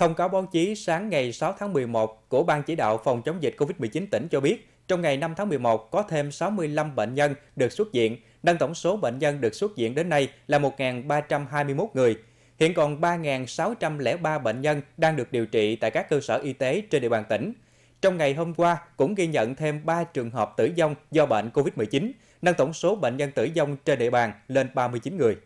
Thông cáo báo chí sáng ngày 6 tháng 11 của Ban chỉ đạo phòng chống dịch COVID-19 tỉnh cho biết, trong ngày 5 tháng 11 có thêm 65 bệnh nhân được xuất viện, nâng tổng số bệnh nhân được xuất viện đến nay là 1.321 người. Hiện còn 3.603 bệnh nhân đang được điều trị tại các cơ sở y tế trên địa bàn tỉnh. Trong ngày hôm qua cũng ghi nhận thêm 3 trường hợp tử vong do bệnh COVID-19, nâng tổng số bệnh nhân tử vong trên địa bàn lên 39 người.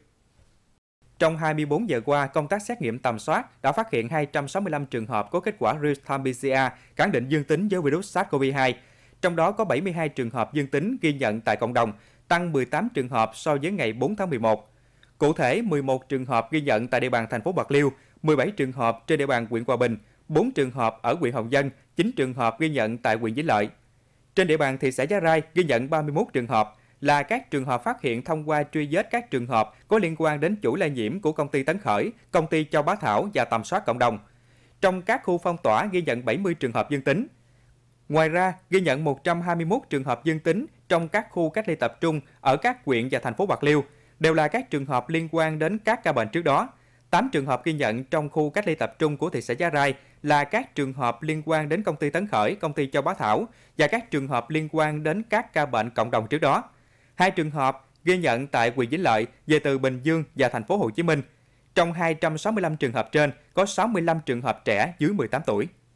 Trong 24 giờ qua, công tác xét nghiệm tầm soát đã phát hiện 265 trường hợp có kết quả real-time PCR khẳng định dương tính với virus SARS-CoV-2. Trong đó có 72 trường hợp dương tính ghi nhận tại cộng đồng, tăng 18 trường hợp so với ngày 4 tháng 11. Cụ thể, 11 trường hợp ghi nhận tại địa bàn thành phố Bạc Liêu, 17 trường hợp trên địa bàn huyện Hòa Bình, 4 trường hợp ở huyện Hồng Dân, 9 trường hợp ghi nhận tại huyện Vĩnh Lợi. Trên địa bàn thị xã Giá Rai ghi nhận 31 trường hợp, là các trường hợp phát hiện thông qua truy vết các trường hợp có liên quan đến chuỗi lây nhiễm của công ty Tấn Khởi, công ty Châu Bá Thảo và tầm soát cộng đồng. Trong các khu phong tỏa ghi nhận 70 trường hợp dương tính. Ngoài ra, ghi nhận 121 trường hợp dương tính trong các khu cách ly tập trung ở các huyện và thành phố Bạc Liêu, đều là các trường hợp liên quan đến các ca bệnh trước đó. 8 trường hợp ghi nhận trong khu cách ly tập trung của thị xã Giá Rai là các trường hợp liên quan đến công ty Tấn Khởi, công ty Châu Bá Thảo và các trường hợp liên quan đến các ca bệnh cộng đồng trước đó. Hai trường hợp ghi nhận tại huyện Vĩnh Lợi về từ Bình Dương và thành phố Hồ Chí Minh. Trong 265 trường hợp trên, có 65 trường hợp trẻ dưới 18 tuổi.